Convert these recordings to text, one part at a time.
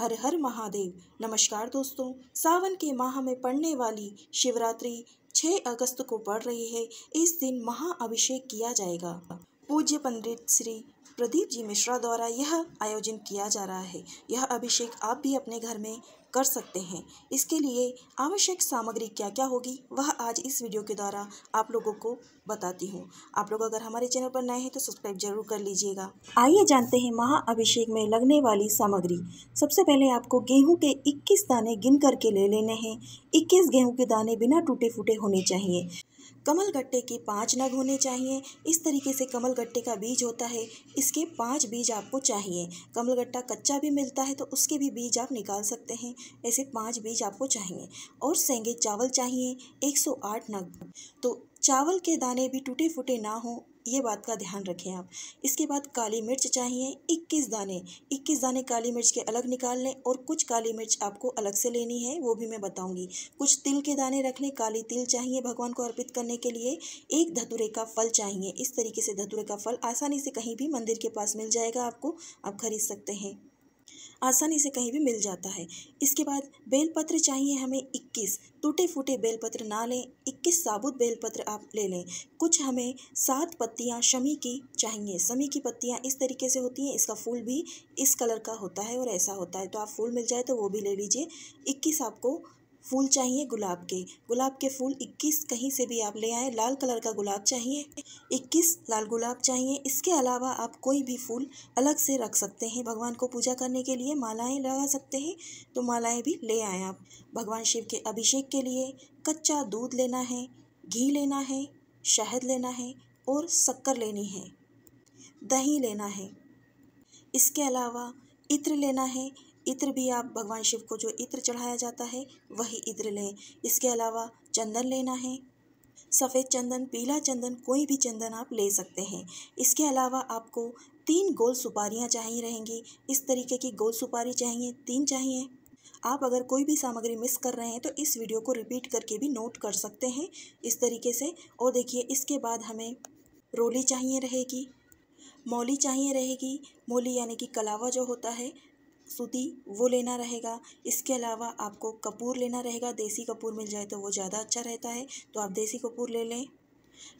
हर हर महादेव नमस्कार दोस्तों सावन के माह में पड़ने वाली शिवरात्रि 6 अगस्त को पड़ रही है इस दिन महाअभिषेक किया जाएगा पूज्य पंडित श्री प्रदीप जी मिश्रा द्वारा यह आयोजन किया जा रहा है यह अभिषेक आप भी अपने घर में कर सकते हैं इसके लिए आवश्यक सामग्री क्या क्या होगी वह आज इस वीडियो के द्वारा आप लोगों को बताती हूँ आप लोग अगर हमारे चैनल पर नए हैं तो सब्सक्राइब जरूर कर लीजिएगा आइए जानते हैं महाअभिषेक में लगने वाली सामग्री सबसे पहले आपको गेहूं के 21 दाने गिन करके ले लेने हैं 21 गेहूं के दाने बिना टूटे फूटे होने चाहिए कमल गट्टे के पाँच नग होने चाहिए इस तरीके से कमल गट्टे का बीज होता है इसके पाँच बीज आपको चाहिए कमलगट्टा कच्चा भी मिलता है तो उसके भी बीज आप निकाल सकते हैं ऐसे पाँच बीज आपको चाहिए और सेंगे चावल चाहिए 108 नग तो चावल के दाने भी टूटे फूटे ना हों ये बात का ध्यान रखें आप इसके बाद काली मिर्च चाहिए 21 दाने 21 दाने काली मिर्च के अलग निकाल लें और कुछ काली मिर्च आपको अलग से लेनी है वो भी मैं बताऊंगी कुछ तिल के दाने रख लें काली तिल चाहिए भगवान को अर्पित करने के लिए एक धतुरे का फल चाहिए इस तरीके से धतुरे का फल आसानी से कहीं भी मंदिर के पास मिल जाएगा आपको आप खरीद सकते हैं आसानी से कहीं भी मिल जाता है इसके बाद बेलपत्र चाहिए हमें 21 टूटे फूटे बेलपत्र ना लें 21 साबुत बेलपत्र आप ले लें कुछ हमें सात पत्तियाँ शमी की चाहिए शमी की पत्तियाँ इस तरीके से होती हैं इसका फूल भी इस कलर का होता है और ऐसा होता है तो आप फूल मिल जाए तो वो भी ले लीजिए इक्कीस आपको फूल चाहिए गुलाब के गुलाब के फूल 21 कहीं से भी आप ले आएँ लाल कलर का गुलाब चाहिए 21 लाल गुलाब चाहिए इसके अलावा आप कोई भी फूल अलग से रख सकते हैं भगवान को पूजा करने के लिए मालाएं लगा सकते हैं तो मालाएं भी ले आएँ आप भगवान शिव के अभिषेक के लिए कच्चा दूध लेना है घी लेना है शहद लेना है और शक्कर लेनी है दही लेना है इसके अलावा इत्र लेना है इत्र भी आप भगवान शिव को जो इत्र चढ़ाया जाता है वही इत्र लें इसके अलावा चंदन लेना है सफ़ेद चंदन पीला चंदन कोई भी चंदन आप ले सकते हैं इसके अलावा आपको तीन गोल सुपारियाँ चाहिए रहेंगी इस तरीके की गोल सुपारी चाहिए तीन चाहिए आप अगर कोई भी सामग्री मिस कर रहे हैं तो इस वीडियो को रिपीट करके भी नोट कर सकते हैं इस तरीके से और देखिए इसके बाद हमें रोली चाहिए रहेगी मौली चाहिए रहेगी मौली यानी कि कलावा जो होता है सूती वो लेना रहेगा इसके अलावा आपको कपूर लेना रहेगा देसी कपूर मिल जाए तो वो ज़्यादा अच्छा रहता है तो आप देसी कपूर ले लें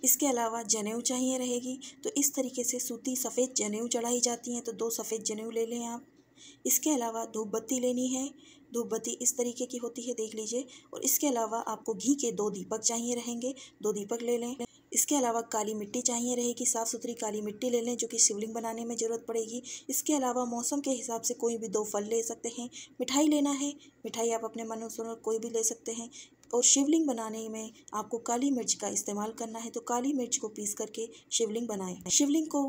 इसके अलावा जनेऊ चाहिए रहेगी तो इस तरीके से सूती सफ़ेद जनेऊ चढ़ाई जाती हैं तो दो सफ़ेद जनेऊ ले लें आप इसके अलावा धूपबत्ती लेनी है धूपबत्ती इस तरीके की होती है देख लीजिए और इसके अलावा आपको घी के दो दीपक चाहिए रहेंगे दो दीपक ले लें इसके अलावा काली मिट्टी चाहिए रहेगी साफ़ सुथरी काली मिट्टी ले लें जो कि शिवलिंग बनाने में ज़रूरत पड़ेगी इसके अलावा मौसम के हिसाब से कोई भी दो फल ले सकते हैं मिठाई लेना है मिठाई आप अपने मनुसार कोई भी ले सकते हैं और शिवलिंग बनाने में आपको काली मिर्च का इस्तेमाल करना है तो काली मिर्च को पीस करके शिवलिंग बनाएं शिवलिंग को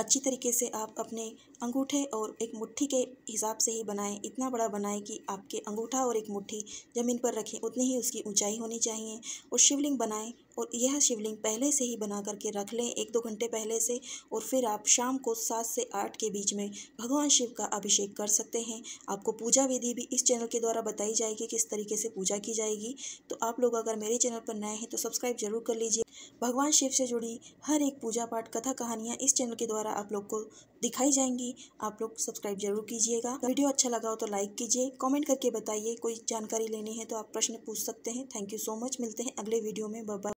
अच्छी तरीके से आप अपने अंगूठे और एक मुट्ठी के हिसाब से ही बनाएं इतना बड़ा बनाएं कि आपके अंगूठा और एक मुट्ठी ज़मीन पर रखें उतनी ही उसकी ऊंचाई होनी चाहिए और शिवलिंग बनाएं और यह शिवलिंग पहले से ही बना करके रख लें एक दो घंटे पहले से और फिर आप शाम को सात से आठ के बीच में भगवान शिव का अभिषेक कर सकते हैं आपको पूजा विधि भी इस चैनल के द्वारा बताई जाएगी किस तरीके से पूजा की जाएगी तो आप लोग अगर मेरे चैनल पर नए हैं तो सब्सक्राइब जरूर कर लीजिए भगवान शिव से जुड़ी हर एक पूजा पाठ कथा कहानियाँ इस चैनल के द्वारा आप लोग को दिखाई जाएंगी आप लोग सब्सक्राइब जरूर कीजिएगा वीडियो अच्छा लगा हो तो लाइक कीजिए कमेंट करके बताइए कोई जानकारी लेनी है तो आप प्रश्न पूछ सकते हैं थैंक यू सो मच मिलते हैं अगले वीडियो में बाय